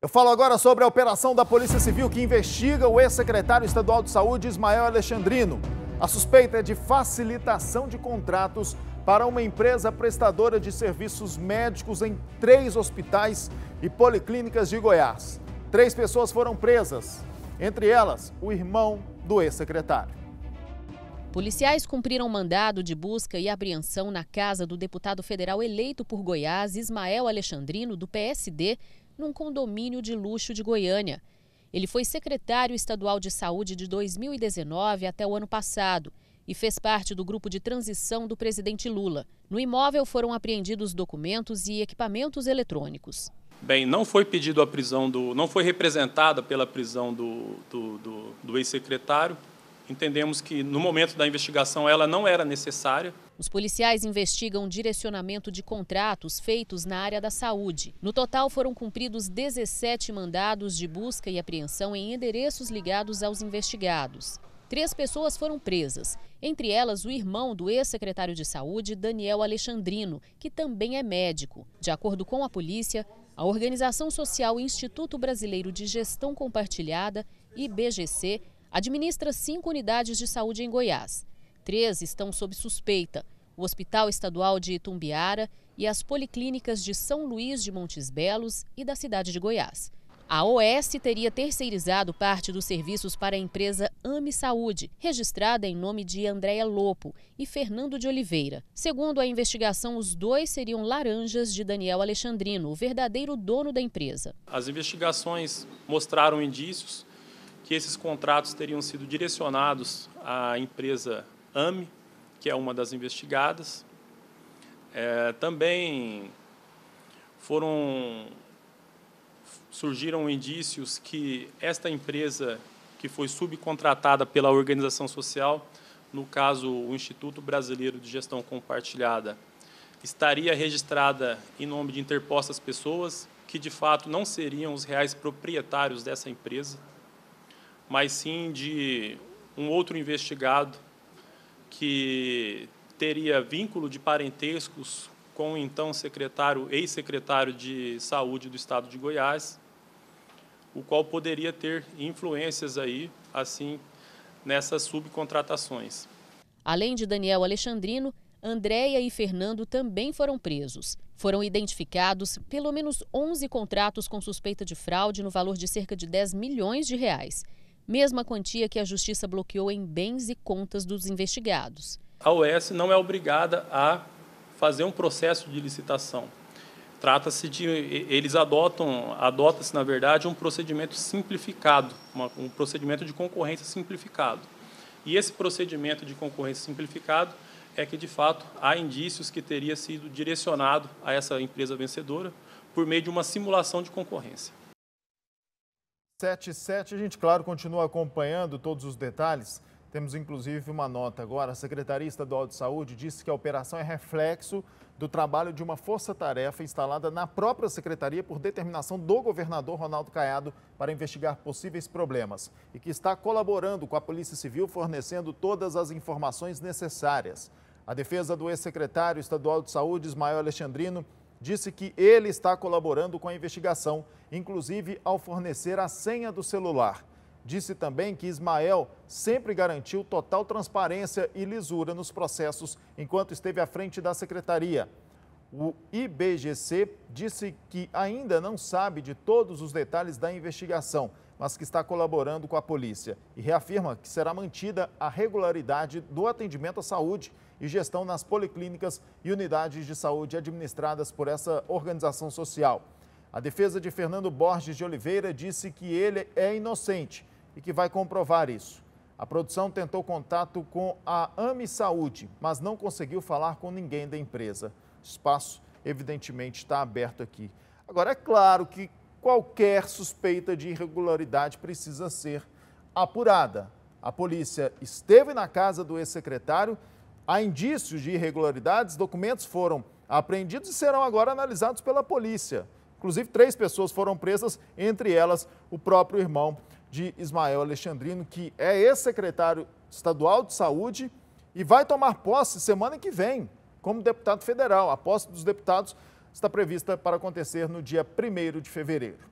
Eu falo agora sobre a operação da Polícia Civil que investiga o ex-secretário estadual de Saúde, Ismael Alexandrino. A suspeita é de facilitação de contratos para uma empresa prestadora de serviços médicos em três hospitais e policlínicas de Goiás. Três pessoas foram presas, entre elas o irmão do ex-secretário. Policiais cumpriram mandado de busca e apreensão na casa do deputado federal eleito por Goiás, Ismael Alexandrino, do PSD, num condomínio de luxo de Goiânia. Ele foi secretário estadual de saúde de 2019 até o ano passado e fez parte do grupo de transição do presidente Lula. No imóvel foram apreendidos documentos e equipamentos eletrônicos. Bem, não foi pedido a prisão do. não foi representada pela prisão do, do, do, do ex-secretário. Entendemos que no momento da investigação ela não era necessária, os policiais investigam direcionamento de contratos feitos na área da saúde. No total, foram cumpridos 17 mandados de busca e apreensão em endereços ligados aos investigados. Três pessoas foram presas, entre elas o irmão do ex-secretário de Saúde, Daniel Alexandrino, que também é médico. De acordo com a polícia, a organização social Instituto Brasileiro de Gestão Compartilhada, IBGC, administra cinco unidades de saúde em Goiás três estão sob suspeita. O Hospital Estadual de Itumbiara e as policlínicas de São Luís de Montes Belos e da cidade de Goiás. A OS teria terceirizado parte dos serviços para a empresa Ami Saúde, registrada em nome de Andréa Lopo e Fernando de Oliveira. Segundo a investigação, os dois seriam laranjas de Daniel Alexandrino, o verdadeiro dono da empresa. As investigações mostraram indícios que esses contratos teriam sido direcionados à empresa AME, que é uma das investigadas. É, também foram surgiram indícios que esta empresa que foi subcontratada pela organização social, no caso o Instituto Brasileiro de Gestão Compartilhada, estaria registrada em nome de interpostas pessoas que de fato não seriam os reais proprietários dessa empresa, mas sim de um outro investigado que teria vínculo de parentescos com o então secretário, ex-secretário de Saúde do Estado de Goiás, o qual poderia ter influências aí, assim, nessas subcontratações. Além de Daniel Alexandrino, Andréia e Fernando também foram presos. Foram identificados pelo menos 11 contratos com suspeita de fraude no valor de cerca de 10 milhões de reais mesma quantia que a Justiça bloqueou em bens e contas dos investigados. A OS não é obrigada a fazer um processo de licitação. Trata-se de eles adotam, adota-se na verdade um procedimento simplificado, uma, um procedimento de concorrência simplificado. E esse procedimento de concorrência simplificado é que de fato há indícios que teria sido direcionado a essa empresa vencedora por meio de uma simulação de concorrência. 7 e 7, a gente, claro, continua acompanhando todos os detalhes. Temos inclusive uma nota agora. A Secretaria Estadual de Saúde disse que a operação é reflexo do trabalho de uma força-tarefa instalada na própria secretaria por determinação do governador Ronaldo Caiado para investigar possíveis problemas e que está colaborando com a Polícia Civil, fornecendo todas as informações necessárias. A defesa do ex-secretário estadual de Saúde, Ismael Alexandrino, disse que ele está colaborando com a investigação, inclusive ao fornecer a senha do celular. Disse também que Ismael sempre garantiu total transparência e lisura nos processos enquanto esteve à frente da secretaria. O IBGC disse que ainda não sabe de todos os detalhes da investigação mas que está colaborando com a polícia e reafirma que será mantida a regularidade do atendimento à saúde e gestão nas policlínicas e unidades de saúde administradas por essa organização social. A defesa de Fernando Borges de Oliveira disse que ele é inocente e que vai comprovar isso. A produção tentou contato com a AME Saúde, mas não conseguiu falar com ninguém da empresa. O espaço, evidentemente, está aberto aqui. Agora, é claro que Qualquer suspeita de irregularidade precisa ser apurada. A polícia esteve na casa do ex-secretário, há indícios de irregularidades, documentos foram apreendidos e serão agora analisados pela polícia. Inclusive, três pessoas foram presas, entre elas o próprio irmão de Ismael Alexandrino, que é ex-secretário estadual de saúde e vai tomar posse semana que vem como deputado federal. A posse dos deputados está prevista para acontecer no dia 1 de fevereiro.